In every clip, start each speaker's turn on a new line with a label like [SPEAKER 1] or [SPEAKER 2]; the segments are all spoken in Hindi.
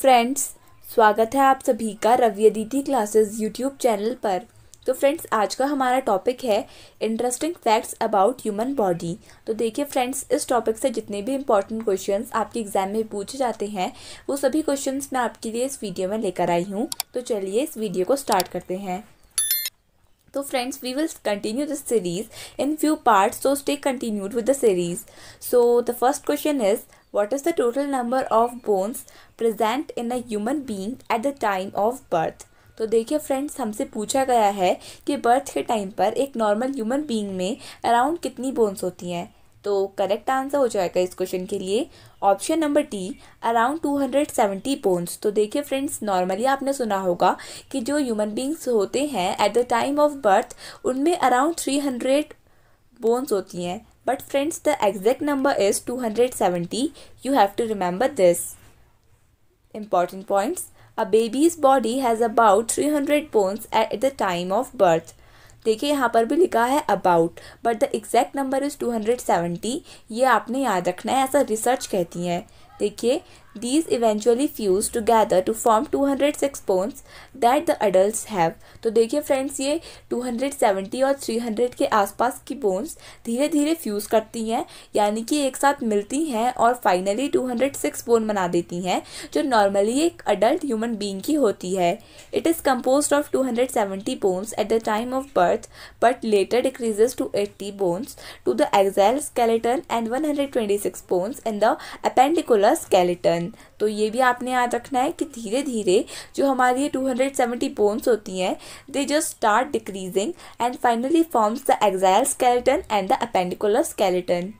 [SPEAKER 1] फ्रेंड्स स्वागत है आप सभी का Ravi Aditi classes YouTube channel पर तो फ्रेंड्स आज का हमारा टॉपिक है interesting facts about human body तो देखिए फ्रेंड्स इस टॉपिक से जितने भी इंपॉर्टेंट क्वेश्चंस आपके एग्जाम में पूछे जाते हैं वो सभी क्वेश्चंस मैं आपके लिए इस वीडियो में लेकर आई हूँ तो चलिए इस वीडियो को स्टार्ट करते हैं तो friends we will continue this series in few part so stay continued with the series so the first question is What is the total number of bones present in a human being at the time of birth? तो देखिए फ्रेंड्स हमसे पूछा गया है कि बर्थ के टाइम पर एक नॉर्मल ह्यूमन बीइंग में अराउंड कितनी बोन्स होती हैं तो करेक्ट आंसर हो जाएगा इस क्वेश्चन के लिए option number D around 270 bones तो देखिए फ्रेंड्स नॉर्मली आपने सुना होगा कि जो ह्यूमन बींग्स होते हैं at the time of birth उनमें अराउंड 300 बोन्स होती हैं But friends, the exact number is 270. You have to remember this. Important points. A baby's body has about 300 bones at the time of birth. देखिए यहाँ पर भी लिखा है about but the exact number is 270 ये आपने याद रखना है ऐसा रिसर्च कहती है देखिए These eventually fuse together to form 206 spawns that the adults have. तो देखिए फ्रेंड्स ये 270 और 300 के आसपास की बोन्स धीरे धीरे फ्यूज़ करती हैं यानी कि एक साथ मिलती हैं और फाइनली 206 बोन बना देती हैं जो नॉर्मली एक अडल्ट ह्यूमन बींग की होती है it is compose of 270 bones at the time of birth but later decreases to 80 bones to the axial skeleton and 126 bones in the appendicular skeleton seven तो ये भी आपने याद रखना है कि धीरे धीरे जो हमारी ये टू हंड्रेड सेवेंटी बोन्स होती हैं they just start decreasing and finally forms the axial skeleton and the appendicular skeleton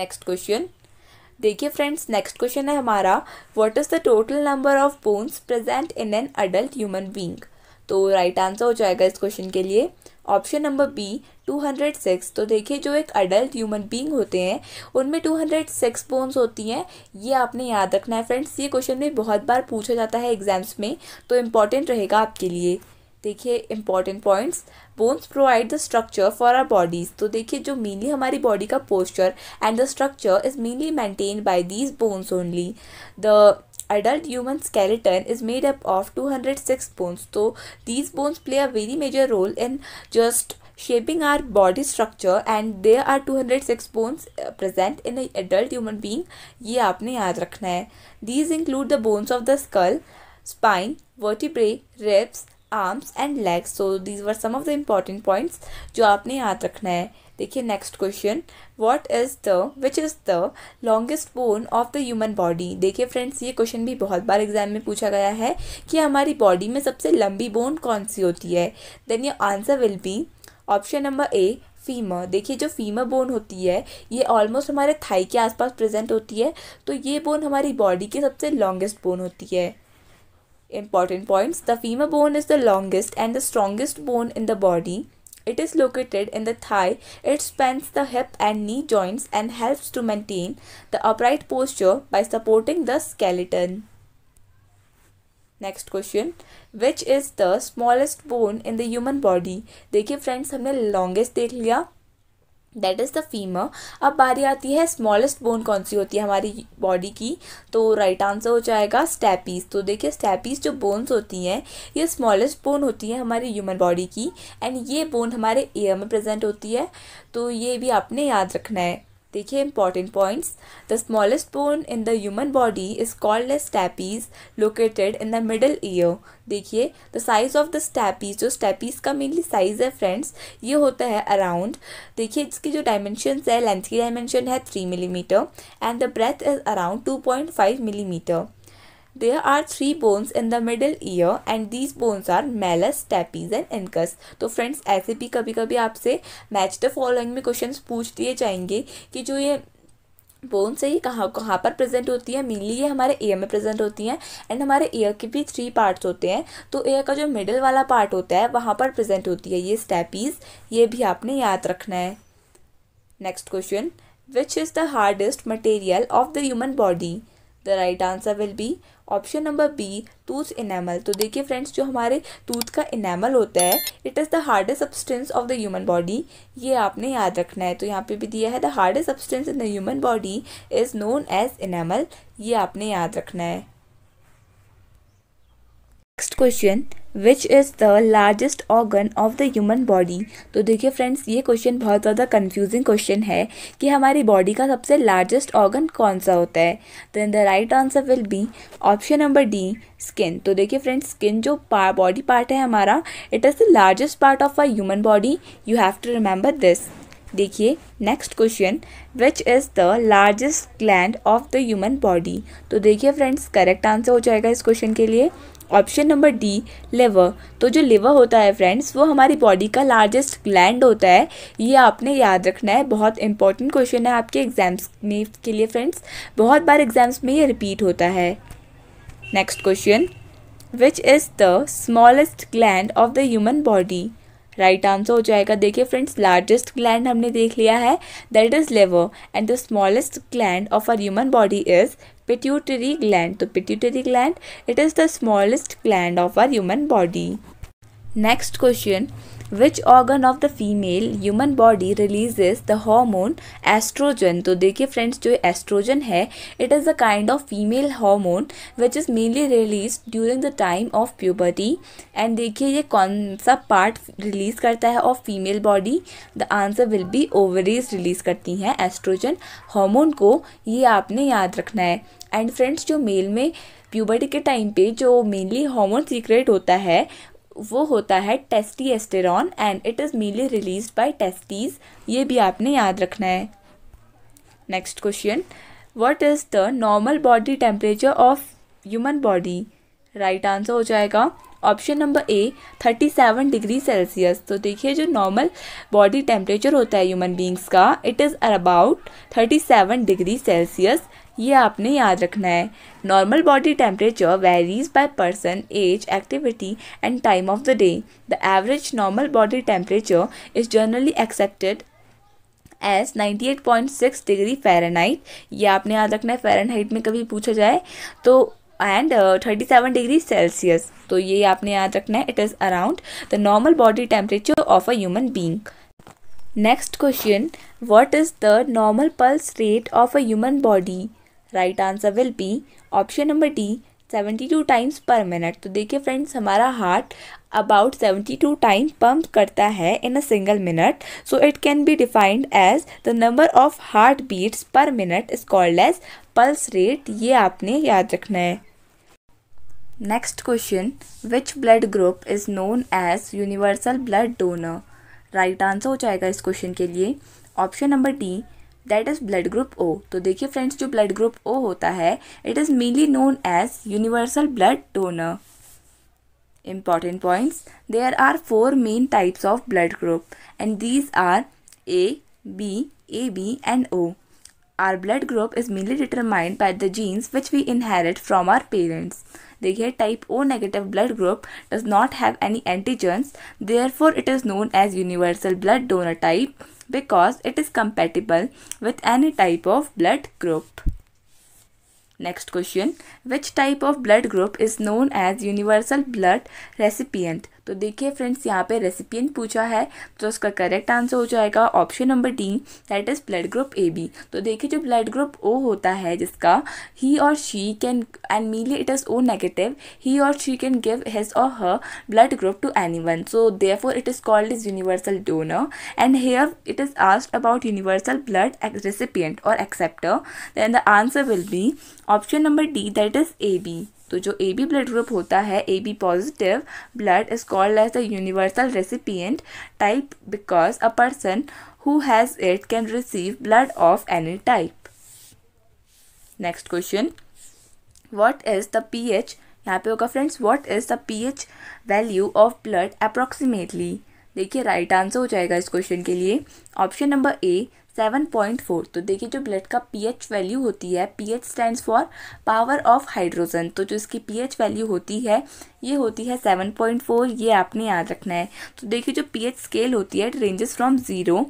[SPEAKER 1] next question देखिए फ्रेंड्स नेक्स्ट क्वेश्चन है हमारा what is the total number of bones present in an adult human being तो राइट right आंसर हो जाएगा इस क्वेश्चन के लिए ऑप्शन नंबर बी 206 तो देखिए जो एक अडल्ट ह्यूमन बींग होते हैं उनमें 206 बोन्स होती हैं ये आपने याद रखना है फ्रेंड्स ये क्वेश्चन भी बहुत बार पूछा जाता है एग्जाम्स में तो इम्पॉर्टेंट रहेगा आपके लिए देखिए important points bones provide the structure for our bodies तो देखिए जो मेनली हमारी बॉडी का posture and the structure is mainly maintain by these bones only the adult human skeleton is made up of 206 bones. So these bones play a very major role in just shaping our body structure and there are 206 bones present in an adult human being. ye aapne yaad rakhna hai These include the bones of the skull, spine, vertebrae, ribs, arms and legs. So these were some of the important points jo aapne yaad rakhna hai देखिए next question what is the which is the longest bone of the human body देखिए फ्रेंड्स ये क्वेश्चन भी बहुत बार एग्जाम में पूछा गया है कि हमारी बॉडी में सबसे लंबी बोन कौन सी होती है then your answer will be option number A femur देखिए जो फीमर बोन होती है ये ऑलमोस्ट हमारे थाई के आसपास प्रेजेंट होती है तो ये बोन हमारी बॉडी की सबसे लॉन्गेस्ट बोन होती है important points the femur bone is the longest and the strongest bone in the body It is located in the thigh, it spans the hip and knee joints and helps to maintain the upright posture by supporting the skeleton. Next question: Which is the smallest bone in the human body? देखिए फ्रेंड्स हमने longest देख लिया दैट इज़ द फीमर अब बारी आती है स्मॉलेस्ट बोन कौन सी होती है हमारी बॉडी की तो राइट right आंसर हो जाएगा स्टैपीज तो देखिए स्टैपीज जो बोन्स होती हैं ये स्मॉलेस्ट बोन होती है हमारी ह्यूमन बॉडी की एंड ये बोन हमारे एयर में प्रेजेंट होती है तो ये भी आपने याद रखना है देखिए important points the smallest bone in the human body is called as stapes located in the middle ear देखिए the size of the stapes जो स्टैपीज का मेनली साइज है फ्रेंड्स ये होता है अराउंड देखिए इसकी जो डायमेंशन है लेंथ की डायमेंशन है three millimetre and the breadth is around two point five millimetre there are three bones in the middle ear and these bones are malleus stapes and incus तो फ्रेंड्स ऐसे भी कभी कभी आपसे मैच द फॉलोइंग में क्वेश्चन पूछ दिए जाएंगे कि जो ये बोन्स है ये कहाँ कहाँ पर प्रेजेंट होती है मेनली ये हमारे ईयर में प्रेजेंट होती हैं एंड हमारे ईयर के भी थ्री पार्ट्स होते हैं तो ईयर का जो मिडल वाला पार्ट होता है वहाँ पर प्रेजेंट होती है ये स्टैपीज ये भी आपने याद रखना है next question which is the hardest material of the human body the right answer will be option number B tooth enamel तो देखिए फ्रेंड्स जो हमारे टूथ का इनेमल होता है it is the hardest substance of the human body ये आपने याद रखना है तो यहाँ पे भी दिया है the hardest substance in the human body is known as enamel ये आपने याद रखना है next question which is the largest organ of the human body तो देखिए फ्रेंड्स ये क्वेश्चन बहुत ज़्यादा कन्फ्यूजिंग क्वेश्चन है कि हमारी बॉडी का सबसे लार्जेस्ट ऑर्गन कौन सा होता है तो in the right answer will be option number D skin तो देखिए फ्रेंड्स स्किन जो बॉडी पार्ट है हमारा it is the largest part of our human body you have to remember this देखिए next question which is the largest gland of the human body तो देखिए फ्रेंड्स करेक्ट आंसर हो जाएगा इस क्वेश्चन के लिए ऑप्शन नंबर डी लेवर तो जो लेवर होता है फ्रेंड्स वो हमारी बॉडी का लार्जेस्ट ग्लैंड होता है ये आपने याद रखना है बहुत इंपॉर्टेंट क्वेश्चन है आपके एग्जाम्स में के लिए फ्रेंड्स बहुत बार एग्जाम्स में ये रिपीट होता है next question which is the smallest gland of the human body right answer हो जाएगा देखिए फ्रेंड्स लार्जेस्ट ग्लैंड हमने देख लिया है that is liver and the smallest gland of our human body is pituitary gland. The pituitary gland, it is the smallest gland of our human body. Next question, which organ of the female human body releases the hormone estrogen तो देखिए फ्रेंड्स जो एस्ट्रोजन है it is a kind of female hormone which is mainly release during the time of puberty and देखिए ये कौन सा पार्ट रिलीज करता है of female body the answer will be ovaries release करती हैं एस्ट्रोजन हॉर्मोन को ये आपने याद रखना है एंड फ्रेंड्स जो मेल में प्यूबर्टी के टाइम पे जो मेनली हॉर्मोन सीक्रेट होता है वो होता है testosterone and it is mainly release by testes ये भी आपने याद रखना है next question what is the normal body temperature of human body right answer हो जाएगा option number A thirty seven degree Celsius तो देखिए जो नॉर्मल बॉडी टेम्परेचर होता है ह्यूमन बींग्स का it is about thirty seven degree Celsius ये आपने याद रखना है normal body temperature varies by person as activity and time of the day the average normal body temperature is generally accepted as 98.6 degree Fahrenheit ये आपने याद रखना है फ़ारेनहाइट में कभी पूछा जाए तो and thirty seven degree Celsius तो ये आपने याद रखना है it is around the normal body temperature of a human being next question what is the normal pulse rate of a human body right answer will be option number D seventy two times per minute तो देखिए फ्रेंड्स हमारा heart about seventy two time pump करता है in a single minute so it can be defined as the number of heart beats per minute is called as pulse rate ये आपने याद रखना है next question which blood group is known as universal blood donor right answer हो जाएगा इस क्वेश्चन के लिए option number D that is blood group O तो देखिए फ्रेंड्स जो ब्लड ग्रुप ओ होता है it is mainly known as universal blood donor important points there are four main types of blood group and these are A B A B and O our blood group is mainly determined by the genes which we inherit from our parents देखिए type O negative blood group does not have any antigens therefore it is known as universal blood donor type because it is compatible with any type of blood group. Next question, which type of blood group is known as universal blood recipient? तो देखिए फ्रेंड्स यहाँ पे रेसिपियंट पूछा है तो उसका करेक्ट आंसर हो जाएगा option number D that is blood group A B तो देखिए जो ब्लड ग्रुप ओ होता है जिसका he or she can and mainly it is O negative he or she can give his or her blood group to anyone so for it is called is universal donor and here it is asked about universal blood recipient or acceptor then the answer will be option number D that is A B तो जो ए बी ब्लड ग्रुप होता है A B positive blood is called as the universal recipient type because a person who has it can receive blood of any type next question what is the P H यहाँ पे होगा friends what is the P H value of blood approximately देखिए राइट आंसर हो जाएगा इस क्वेश्चन के लिए option number A seven point four तो देखिए जो ब्लड का पीएच वैल्यू होती है pH stands for power of hydrogen तो जो इसकी पीएच वैल्यू होती है ये होती है सेवन पॉइंट फोर ये आपने याद रखना है तो देखिए जो पीएच स्केल होती है it ranges from zero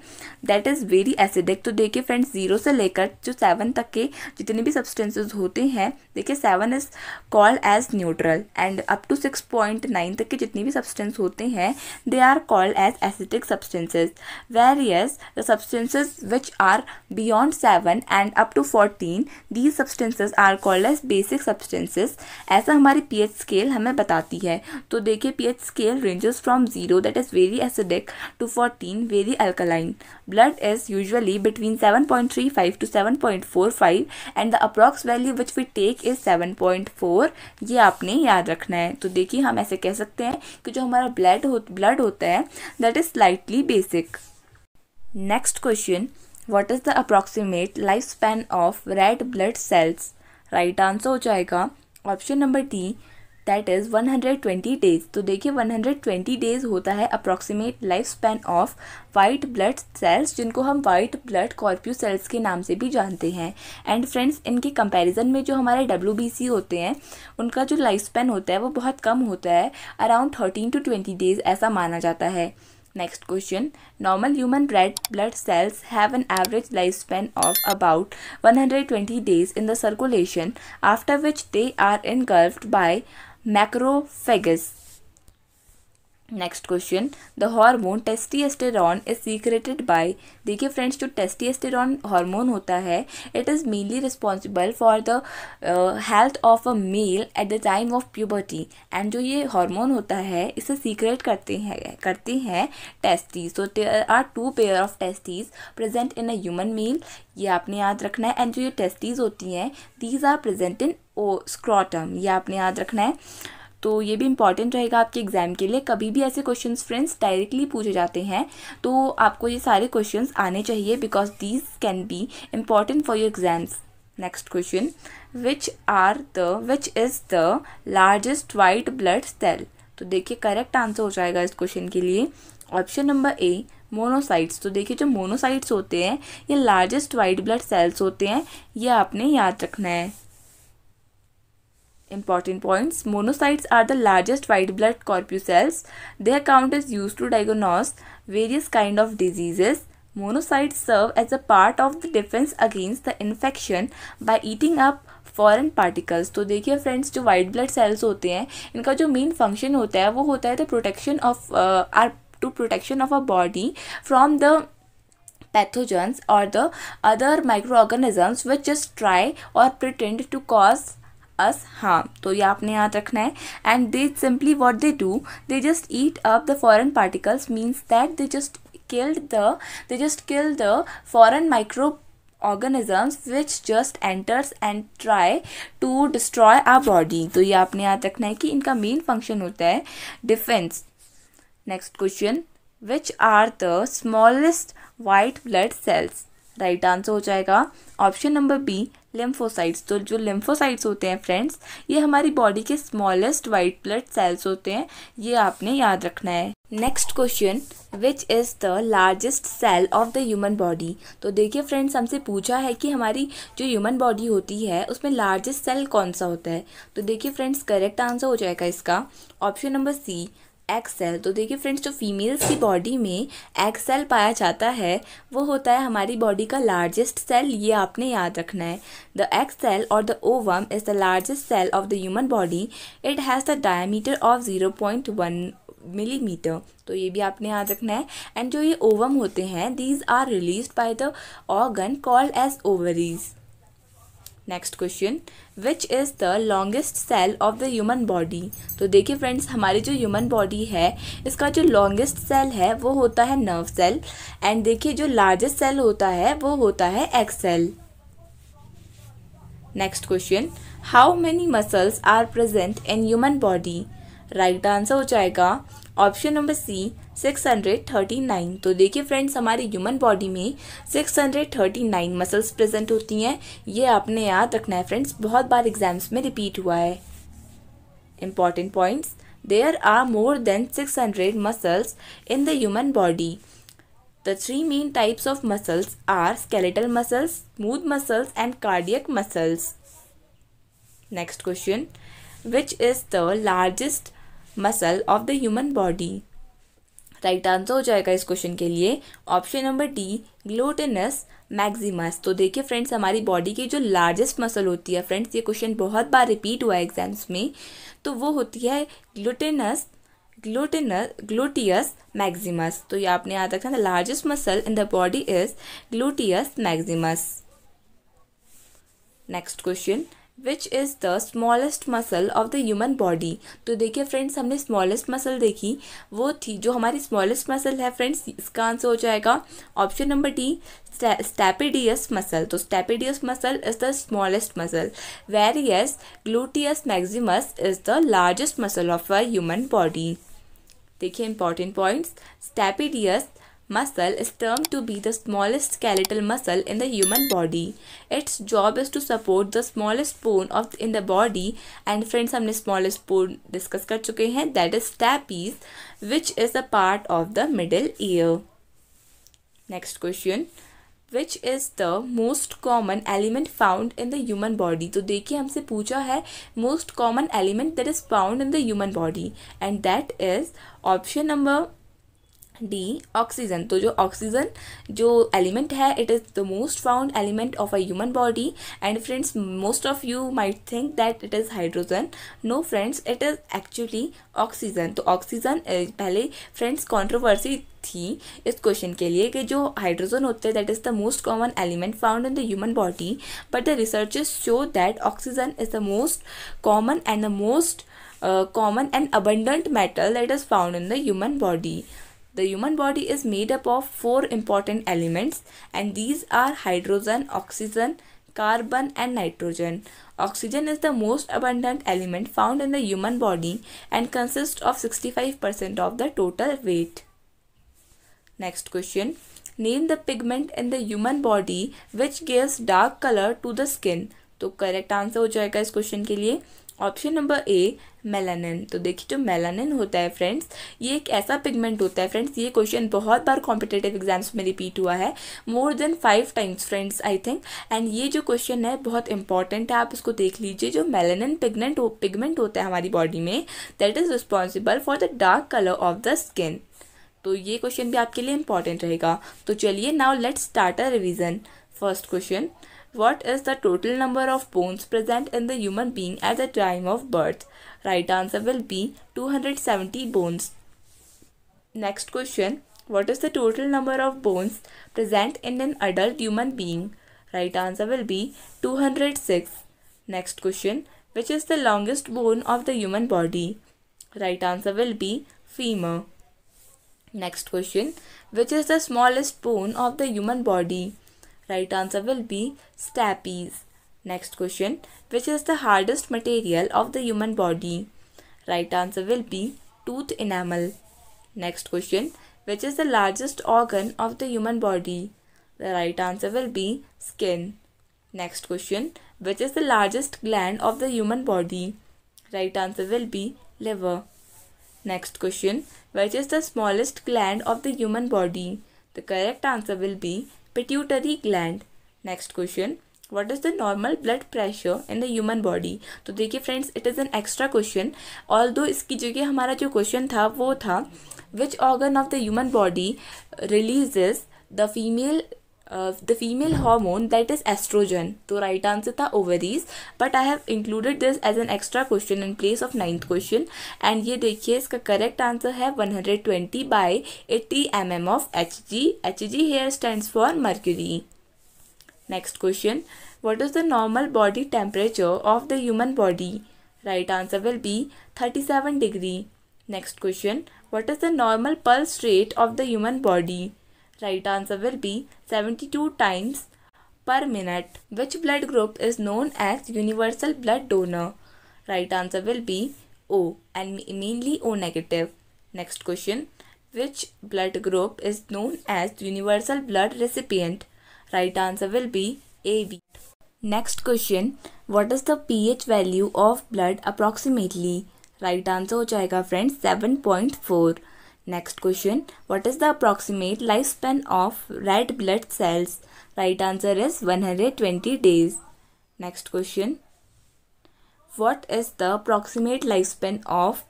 [SPEAKER 1] that is very acidic तो देखिए फ्रेंड्स ज़ीरो से लेकर जो सेवन तक के जितने भी सब्सटेंसेज होते हैं देखिए seven is called as neutral and up to six point nine तक के जितने भी सब्सटेंस होते हैं they are called as acidic substances whereas the substances which are beyond seven and up to fourteen these substances are called as basic substances ऐसा हमारी पी स्केल हमें बता आती है तो देखिए pH scale ranges from zero that is very acidic to fourteen very alkaline blood is usually between seven point three five to seven point four five and the approx value which we take is seven point four ये आपने याद रखना है तो देखिए हम ऐसे कह सकते हैं कि जो हमारा ब्लड हो ब्लड होता है that is slightly basic next question what is the approximate life span of red blood cells right answer हो जाएगा option number D that is 120 days तो देखिए 120 डेज होता है approximate life span of white blood cells जिनको हम वाइट ब्लड कॉर्प्यू सेल्स के नाम से भी जानते हैं एंड फ्रेंड्स इनके कंपैरिजन में जो हमारे डब्ल्यू होते हैं उनका जो लाइफ स्पैन होता है वो बहुत कम होता है around thirteen to twenty days ऐसा माना जाता है next question normal human red blood cells have an average life span of about 120 days in the circulation after which they are engulfed by macrophagus. Question the The testosterone is secreted by देखिए फ्रेंड्स जो एस्टेरॉन हार्मोन होता है it is mainly responsible for the health of a male at the time of puberty and जो ये हार्मोन होता है इसे सीक्रेट करते हैं करते हैं testes so there are two pair of testes present in a human male ये आपने याद रखना है एंड जो ये टेस्टीज होती हैं these are present in O scrotum ये आपने याद रखना है तो ये भी इंपॉर्टेंट रहेगा आपके एग्ज़ाम के लिए कभी भी ऐसे क्वेश्चन फ्रेंड्स डायरेक्टली पूछे जाते हैं तो आपको ये सारे क्वेश्चन आने चाहिए because these can be important for your exams next question which are the which is the largest white blood cell तो देखिए करेक्ट आंसर हो जाएगा इस क्वेश्चन के लिए ऑप्शन नंबर ए मोनोसाइट्स तो देखिए जो मोनोसाइट्स होते हैं ये लार्जेस्ट वाइट ब्लड सेल्स होते हैं ये आपने याद रखना है Important points Monocytes are the largest white blood corpuscles. Their count is used to diagnose various kind of diseases. Monocytes serve as a part of the defense against the infection by eating up foreign particles तो देखिए फ्रेंड्स जो वाइट ब्लड सेल्स होते हैं इनका जो मेन फंक्शन होता है वो होता है the protection of our to protection of a body from the pathogens और the other microorganisms which just try और pretend to cause us harm तो ये आपने याद रखना है and they simply what they do they just eat up the foreign particles means that they just killed the they just kill the foreign microbe organisms which just enters and try to destroy our body तो ये आपने याद रखना है कि इनका मेन फंक्शन होता है defence next question which are the smallest white blood cells right answer हो जाएगा ऑप्शन नंबर बी लिम्फोसाइट्स तो जो लिम्फोसाइट्स होते हैं फ्रेंड्स ये हमारी बॉडी के स्मॉलेस्ट वाइट ब्लड सेल्स होते हैं ये आपने याद रखना है next question which is the largest cell of the human body तो देखिए फ्रेंड्स हमसे पूछा है कि हमारी जो ह्यूमन बॉडी होती है उसमें लार्जेस्ट सेल कौन सा होता है तो देखिए फ्रेंड्स करेक्ट आंसर हो जाएगा इसका option number C egg cell तो देखिए फ्रेंड्स जो फीमेल्स की बॉडी में एक्स सेल पाया जाता है वो होता है हमारी बॉडी का लार्जेस्ट सेल ये आपने याद रखना है the egg cell or the ovum is the largest cell of the human body it has the diameter of zero point one millimetre तो ये भी आपने याद रखना है एंड जो ये ओवम होते हैं these are release by the organ called as ovaries next question which is the longest cell of the human body तो देखिए फ्रेंड्स हमारी जो ह्यूमन बॉडी है इसका जो लॉन्गेस्ट सेल है वो होता है नर्व सेल एंड देखिए जो लार्जेस्ट सेल होता है वो होता है egg cell next question how many muscles are present in human body right answer हो जाएगा ऑप्शन नंबर सी 639 तो देखिए फ्रेंड्स हमारी ह्यूमन बॉडी में 639 मसल्स प्रेजेंट होती हैं ये आपने याद रखना है फ्रेंड्स बहुत बार एग्जाम्स में रिपीट हुआ है important points there are more than 600 muscles in the human body the three main types of muscles are skeletal muscles smooth muscles and cardiac muscles next question which is the largest muscle of the human body right answer हो जाएगा इस क्वेश्चन के लिए option number D gluteus maximus तो देखिए फ्रेंड्स हमारी बॉडी की जो लार्जेस्ट मसल होती है फ्रेंड्स ये क्वेश्चन बहुत बार रिपीट हुआ है एग्जाम्स में तो वो होती है ग्लूटेनस ग्लूटेनस ग्लूटियस मैक्सिमस तो ये आपने याद रखा था largest muscle in the body is gluteus maximus next question which is the smallest muscle of the human body तो देखिए फ्रेंड्स हमने स्मॉलेस्ट मसल देखी वो थी जो हमारी स्मॉलेस्ट मसल है फ्रेंड्स इसका आंसर हो जाएगा option number D stapedius muscle तो stapedius muscle is the smallest muscle whereas gluteus maximus is the largest muscle of a human body देखिए important points stapedius muscle is termed to be the smallest skeletal muscle in the human body. Its job is to support the smallest bone of in the body and friends हमने smallest bone discuss कर चुके हैं that is stapes which is a part of the middle ear. Next question. Which is the most common element found in the human body? तो देखिए हमसे पूछा है most common element that is found in the human body and that is option number D oxygen तो जो ऑक्सीजन जो एलिमेंट है it is the most found element of a human body and friends most of you might think that it is hydrogen no friends it is actually oxygen तो ऑक्सीजन eh, पहले फ्रेंड्स कॉन्ट्रोवर्सी थी इस क्वेश्चन के लिए कि जो हाइड्रोजन होते हैं that is the most common element found in the human body but the research show that oxygen is the most common and the most common and abundant metal that is found in the human body The human body is made up of four important elements and these are hydrogen, oxygen, carbon and nitrogen. Oxygen is the most abundant element found in the human body and consists of 65% of the total weight. Next question. Name the pigment in the human body which gives dark color to the skin. So, correct answer हो जाएगा question. Option number A melanin तो देखिए जो मेलानिन होता है फ्रेंड्स ये एक ऐसा पिगमेंट होता है फ्रेंड्स ये क्वेश्चन बहुत बार कॉम्पिटेटिव एग्जाम्स में रिपीट हुआ है more than five times friends I think and ये जो क्वेश्चन है बहुत इंपॉर्टेंट है आप इसको देख लीजिए जो मेलानिन पिगमेंट हो, पिगमेंट होता है हमारी बॉडी में that is responsible for the dark colour of the skin तो ये क्वेश्चन भी आपके लिए इंपॉर्टेंट रहेगा तो चलिए now let's start a revision first question What is the total number of bones present in the human being at the time of birth? Right answer will be 270 bones. Next question. What is the total number of bones present in an adult human being? Right answer will be 206. Next question. Which is the longest bone of the human body? Right answer will be femur. Next question. Which is the smallest bone of the human body? Right answer will be stapes. Next question, which is the hardest material of the human body? Right answer will be tooth enamel. Next question, which is the largest organ of the human body? The right answer will be skin. Next question, which is the largest gland of the human body? Right answer will be liver. Next question, which is the smallest gland of the human body? The correct answer will be pituitary gland next question what is the normal blood pressure in the human body तो देखिए friends it is an extra question although इसकी जगह हमारा जो क्वेश्चन था वो था which organ of the human body release the female the female hormone that is estrogen तो राइट आंसर था ovaries but I have included this as an extra question in place of ninth question and ये देखिए इसका करेक्ट आंसर है one hundred twenty by eighty M M of H G H G here stand for mercury next question what is the normal body temperature of the human body right answer will be thirty seven degree next question what is the normal pulse rate of the human body Right answer will be 72 times per minute. Which blood group is known as universal blood donor? Right answer will be O and mainly O negative. Next question. Which blood group is known as universal blood recipient? Right answer will be AB. Next question. What is the pH value of blood approximately? Right answer हो friends 7.4. Next question, what is the approximate lifespan of red blood cells? Right answer is 120 days. Next question, what is the approximate lifespan of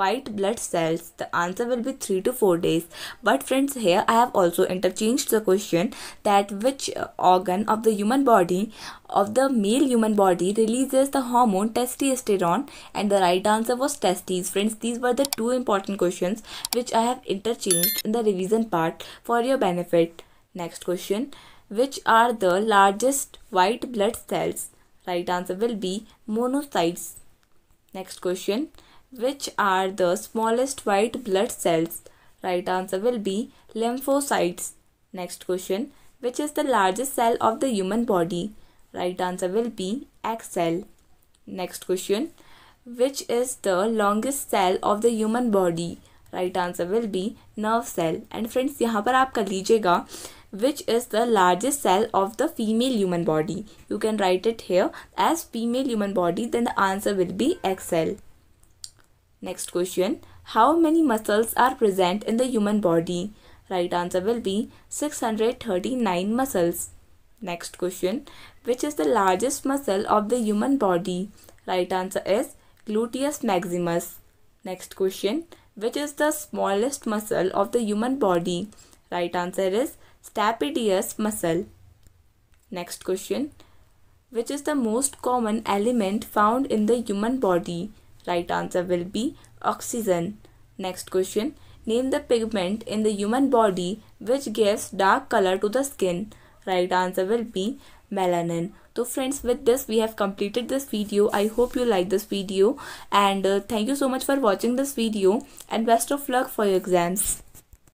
[SPEAKER 1] white blood cells? The answer will be 3 to 4 days. But friends, here I have also interchanged the question that which uh, organ of the human body of the male human body releases the hormone testosterone and the right answer was testes. Friends, these were the two important questions which I have interchanged in the revision part for your benefit. Next question, which are the largest white blood cells? Right answer will be monocytes. Next question. Which are the smallest white blood cells? Right answer will be lymphocytes. Next question. Which is the largest cell of the human body? Right answer will be egg cell. Next question. Which is the longest cell of the human body? Right answer will be nerve cell. And friends, यहाँ पर आप कर लीजिएगा is the largest cell of the female human body. You can write it here as female human body. Then the answer will be B Next question How many muscles are present in the human body? Right answer will be 639 muscles. Next question Which is the largest muscle of the human body? Right answer is gluteus maximus. Next question Which is the smallest muscle of the human body? Right answer is stapedius muscle. Next question Which is the most common element found in the human body? Right answer will be oxygen. Next question. Name the pigment in the human body which gives dark color to the skin. Right answer will be melanin. So friends with this we have completed this video. I hope you like this video and uh, thank you so much for watching this video and best of luck for your exams.